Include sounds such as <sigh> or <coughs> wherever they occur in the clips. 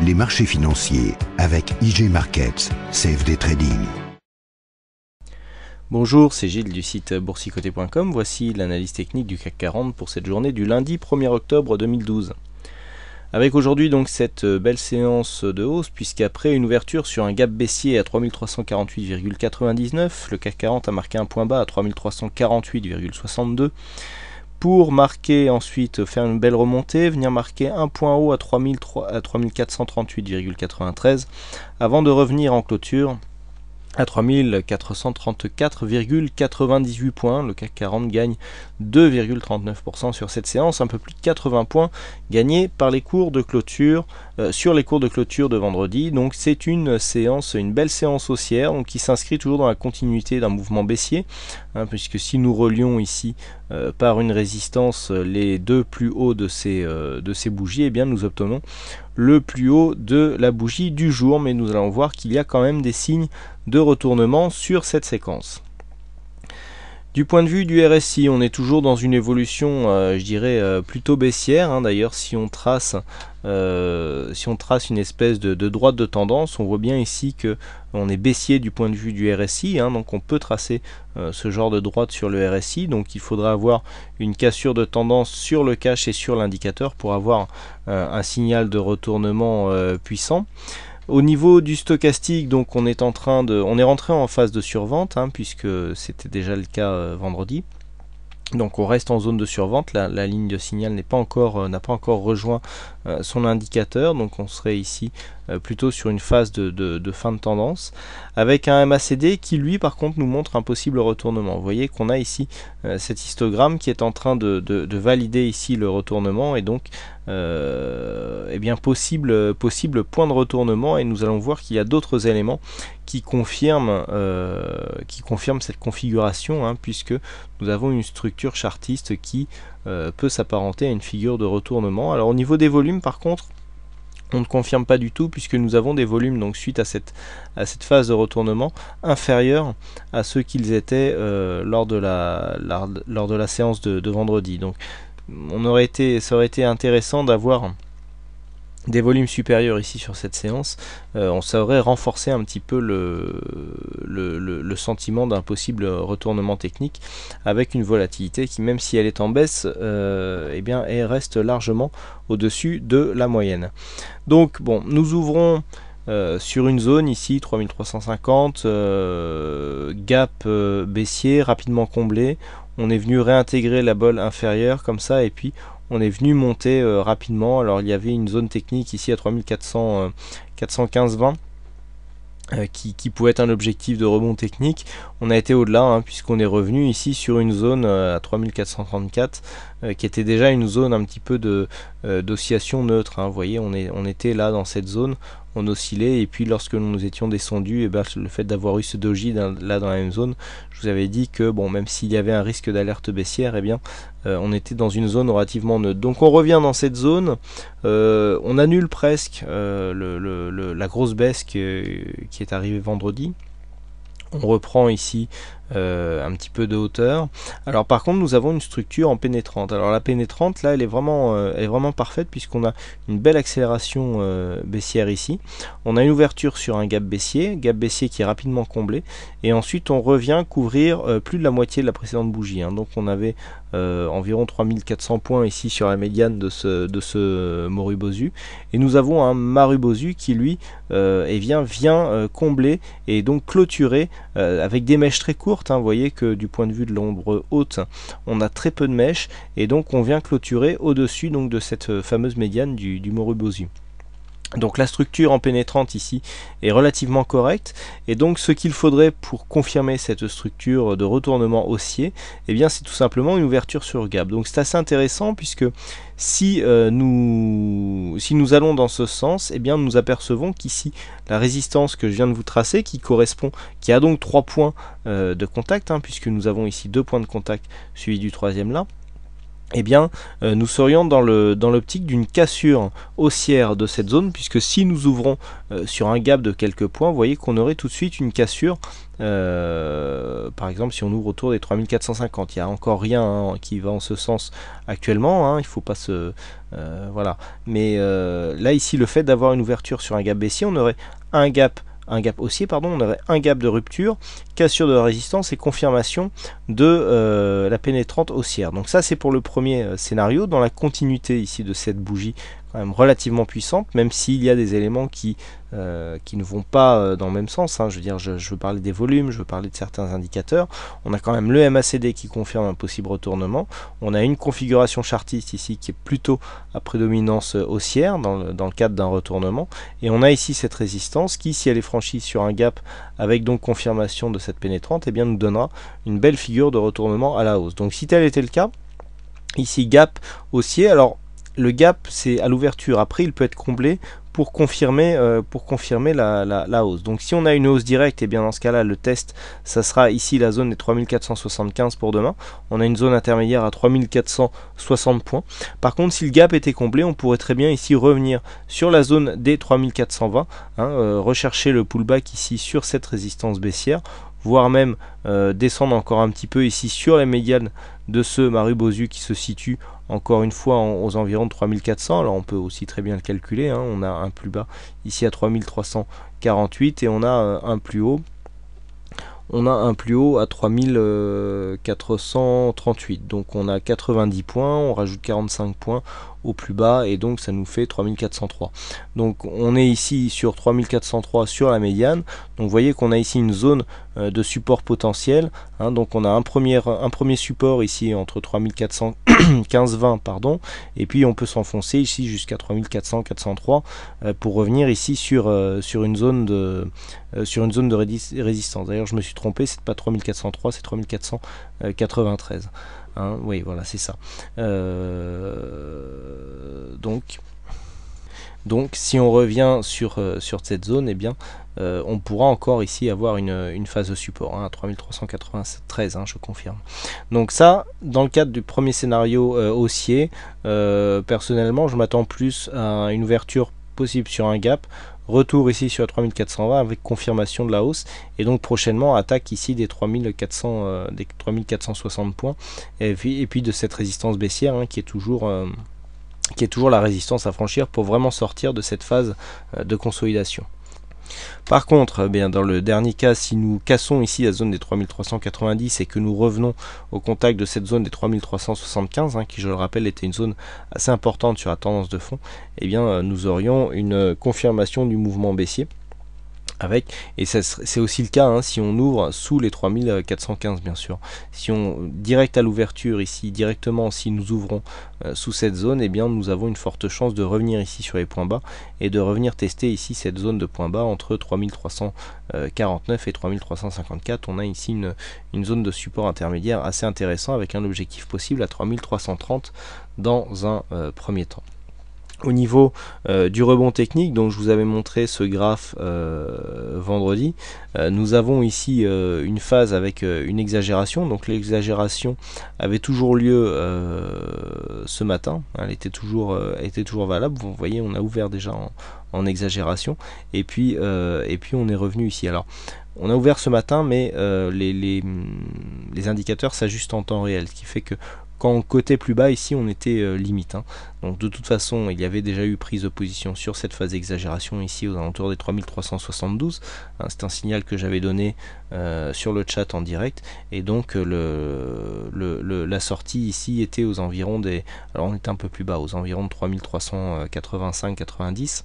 les marchés financiers avec IG Markets, CFD Trading. Bonjour, c'est Gilles du site boursicoté.com. Voici l'analyse technique du CAC 40 pour cette journée du lundi 1er octobre 2012. Avec aujourd'hui donc cette belle séance de hausse puisqu'après une ouverture sur un gap baissier à 3348,99, le CAC 40 a marqué un point bas à 3348,62 pour marquer ensuite, faire une belle remontée, venir marquer un point haut à 3438,93 avant de revenir en clôture à 3434,98 points. Le CAC 40 gagne 2,39% sur cette séance, un peu plus de 80 points gagnés par les cours de clôture euh, sur les cours de clôture de vendredi. Donc c'est une séance, une belle séance haussière qui s'inscrit toujours dans la continuité d'un mouvement baissier, hein, puisque si nous relions ici euh, par une résistance les deux plus hauts de ces, euh, de ces bougies, eh bien nous obtenons le plus haut de la bougie du jour, mais nous allons voir qu'il y a quand même des signes de retournement sur cette séquence. Du point de vue du RSI, on est toujours dans une évolution, euh, je dirais, euh, plutôt baissière. Hein. D'ailleurs, si on trace, euh, si on trace une espèce de, droite de tendance, on voit bien ici que on est baissier du point de vue du RSI. Hein. donc, on peut tracer ce genre de droite sur le RSI. Donc, il faudra avoir une cassure de tendance sur le cash et sur l'indicateur pour avoir un signal de retournement puissant. Au niveau du stochastique, donc on est en train de, on est rentré en phase de survente hein, puisque c'était déjà le cas euh, vendredi. Donc on reste en zone de survente, la, ligne de signal n'est pas encore euh, n'a pas encore rejoint euh, son indicateur, donc on serait ici plutôt sur une phase de, fin de tendance, avec un MACD qui lui par contre nous montre un possible retournement. Vous voyez qu'on a ici cet histogramme qui est en train de, de valider ici le retournement et donc et euh, eh bien possible, possible point de retournement et nous allons voir qu'il y a d'autres éléments qui confirment, euh, qui cette configuration hein, puisque nous avons une structure chartiste qui euh, peut s'apparenter à une figure de retournement. Alors au niveau des volumes par contre, on ne confirme pas du tout puisque nous avons des volumes donc suite à cette, à cette phase de retournement inférieurs à ceux qu'ils étaient lors, de la, lors de la séance de, de vendredi. Donc aurait été, ça aurait été intéressant d'avoir des volumes supérieurs ici sur cette séance, euh, ça on saurait renforcer un petit peu le, sentiment d'un possible retournement technique avec une volatilité qui, même si elle est en baisse, euh, eh bien, elle reste largement au-dessus de la moyenne. Donc, bon, nous ouvrons euh, sur une zone ici 3350 gap baissier rapidement comblé on est venu réintégrer la bolle inférieure comme ça et puis on est venu monter euh, rapidement. Alors il y avait une zone technique ici à 3400, 415 20 qui, pouvait être un objectif de rebond technique. On a été au-delà hein, puisqu'on est revenu ici sur une zone euh, à 3434 euh, qui était déjà une zone un petit peu de euh, d'oscillation neutre. Hein. Vous voyez, on, est, on était là dans cette zone, on oscillait, et puis lorsque nous nous étions descendus, et eh ben, le fait d'avoir eu ce doji là dans la même zone, je vous avais dit que bon, même s'il y avait un risque d'alerte baissière, et eh bien, euh, on était dans une zone relativement neutre. Donc on revient dans cette zone, on annule presque la grosse baisse qui est arrivée vendredi. On reprend ici euh, un petit peu de hauteur. Alors par contre nous avons une structure en pénétrante. Alors la pénétrante là elle est vraiment, euh, est vraiment parfaite puisqu'on a une belle accélération euh, baissière ici. On a une ouverture sur un gap baissier, gap baissier qui est rapidement comblé et ensuite on revient couvrir plus de la moitié de la précédente bougie. Hein. Donc on avait environ 3400 points ici sur la médiane de ce, de ce Morubosu et nous avons un Marubosu qui lui eh vient combler et donc clôturer avec des mèches très courtes vous hein, voyez que du point de vue de l'ombre haute, on a très peu de mèches et donc on vient clôturer au-dessus donc de cette euh, fameuse médiane du, du donc la structure en pénétrante ici est relativement correcte et donc ce qu'il faudrait pour confirmer cette structure de retournement haussier, et eh bien c'est tout simplement une ouverture sur gap. Donc c'est assez intéressant puisque si, euh, nous, si nous allons dans ce sens, eh bien nous apercevons qu'ici la résistance que je viens de vous tracer qui correspond, qui a donc trois points euh, de contact hein, puisque nous avons ici deux points de contact suivis du troisième là, eh bien, euh, nous serions dans l'optique dans d'une cassure haussière de cette zone, puisque si nous ouvrons euh, sur un gap de quelques points, vous voyez qu'on aurait tout de suite une cassure. Euh, par exemple, si on ouvre autour des 3450, il n'y a encore rien hein, qui va en ce sens actuellement. il hein, il faut pas se. voilà. Mais là, ici, le fait d'avoir une ouverture sur un gap baissier, on aurait un gap un gap haussier, pardon, on avait un gap de rupture, cassure de la résistance et confirmation de euh, la pénétrante haussière. Donc ça c'est pour le premier euh, scénario, dans la continuité ici de cette bougie quand même relativement puissante, même s'il y a des éléments qui, euh, qui ne vont pas euh, dans le même sens. Hein. Je veux dire, je, veux parler des volumes, je veux parler de certains indicateurs. On a quand même le MACD qui confirme un possible retournement. On a une configuration chartiste ici qui est plutôt à prédominance euh, haussière dans le, dans le cadre d'un retournement. Et on a ici cette résistance qui, si elle est franchie sur un gap avec donc confirmation de cette pénétrante, eh bien nous donnera une belle figure de retournement à la hausse. Donc si tel était le cas, ici gap haussier, alors le gap, c'est à l'ouverture. Après, il peut être comblé pour confirmer, euh, pour confirmer la, la, hausse. Donc si on a une hausse directe, et eh bien dans ce cas-là, le test, ça sera ici la zone des 3475 pour demain. On a une zone intermédiaire à 3460 points. Par contre, si le gap était comblé, on pourrait très bien ici revenir sur la zone des 3420, hein, euh, rechercher le pullback ici sur cette résistance baissière voire même euh, descendre encore un petit peu ici sur les médianes de ce Marubosu qui se situe encore une fois aux environs de 3400. Alors on peut aussi très bien le calculer, hein. on a un plus bas ici à 3348 et on a euh, un plus haut. On a un plus haut à 3438, donc on a 90 points, on rajoute 45 points au plus bas et donc ça nous fait 3403. Donc on est ici sur 3403 sur la médiane. Donc vous voyez qu'on a ici une zone euh, de support potentiel hein. donc on a un premier, un premier support ici entre 3415-20 <coughs> pardon, et puis on peut s'enfoncer ici jusqu'à 3400-403 euh, pour revenir ici sur, euh, sur une zone de, sur une zone de résistance. D'ailleurs je me suis trompé, c'est pas 3403, c'est 3493. Hein. oui voilà c'est ça. donc donc si on revient sur, euh, sur cette zone, eh bien, euh, on pourra encore ici avoir une, phase de support, hein, à 3393, hein, je confirme. Donc ça, dans le cadre du premier scénario euh, haussier, personnellement, je m'attends plus à une ouverture possible sur un gap, retour ici sur 3420 avec confirmation de la hausse, et donc prochainement attaque ici des 3400, des 3460 points, et puis, de cette résistance baissière hein, qui est toujours qui est toujours la résistance à franchir pour vraiment sortir de cette phase euh, de consolidation. Par contre, eh bien, dans le dernier cas, si nous cassons ici la zone des 3390 et que nous revenons au contact de cette zone des 3375, hein, qui je le rappelle était une zone assez importante sur la tendance de fond, eh bien, euh, nous aurions une confirmation du mouvement baissier avec et c'est aussi le cas hein, si on ouvre sous les 3415 bien sûr si on direct à l'ouverture ici directement si nous ouvrons euh, sous cette zone et eh bien nous avons une forte chance de revenir ici sur les points bas et de revenir tester ici cette zone de points bas entre 3349 et 3354 on a ici une, zone de support intermédiaire assez intéressant avec un objectif possible à 3330 dans un euh, premier temps au niveau euh, du rebond technique, donc je vous avais montré ce graphe euh, vendredi, euh, nous avons ici une phase avec une exagération, donc l'exagération avait toujours lieu ce matin, elle était toujours, était toujours valable, vous voyez on a ouvert déjà en, exagération, et puis, et puis on est revenu ici. Alors on a ouvert ce matin, mais les, les, indicateurs s'ajustent en temps réel, ce qui fait que quand côté plus bas, ici, on était euh, limite. Hein. Donc de toute façon, il y avait déjà eu prise de position sur cette phase d'exagération ici aux alentours des 3372. Hein, c'est un signal que j'avais donné euh, sur le chat en direct. Et donc euh, la sortie ici était aux environs des... Alors on était un peu plus bas, aux environs de 3385-90.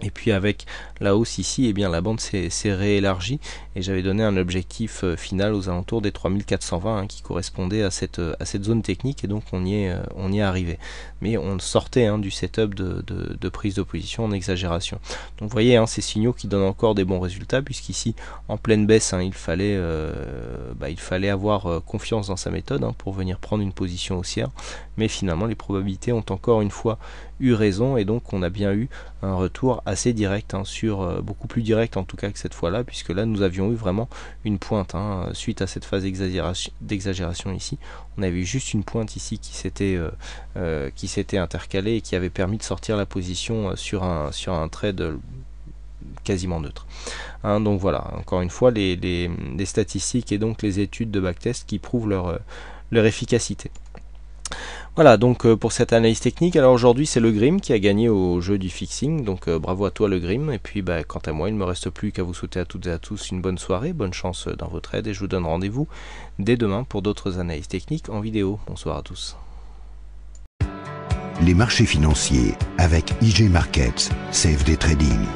Et puis avec la hausse ici, eh bien la bande s'est réélargie et j'avais donné un objectif euh, final aux alentours des 3420 hein, qui correspondait à cette, euh, à cette zone technique et donc on y est, euh, on y est arrivé. Mais on sortait hein, du setup de, prise de position en exagération. Donc vous voyez hein, ces signaux qui donnent encore des bons résultats puisqu'ici en pleine baisse il, fallait, bah, il fallait avoir confiance dans sa méthode pour venir prendre une position haussière. Mais finalement les probabilités ont encore une fois eu raison et donc on a bien eu un retour assez direct hein, sur euh, beaucoup plus direct en tout cas que cette fois-là puisque là nous avions eu vraiment une pointe hein, euh, suite à cette phase d'exagération ici on avait juste une pointe ici qui s'était euh, qui s'était intercalée et qui avait permis de sortir la position sur un sur un trade quasiment neutre. Hein. donc voilà, encore une fois, les, les, les, statistiques et donc les études de backtest qui prouvent leur, leur efficacité. Voilà donc euh, pour cette analyse technique. Alors aujourd'hui c'est le Grim qui a gagné au jeu du fixing, donc euh, bravo à toi le Grim. Et puis bah, quant à moi il ne me reste plus qu'à vous souhaiter à toutes et à tous une bonne soirée, bonne chance euh, dans votre aide et je vous donne rendez-vous dès demain pour d'autres analyses techniques en vidéo. Bonsoir à tous. Les marchés financiers avec IG Markets, CFD Trading.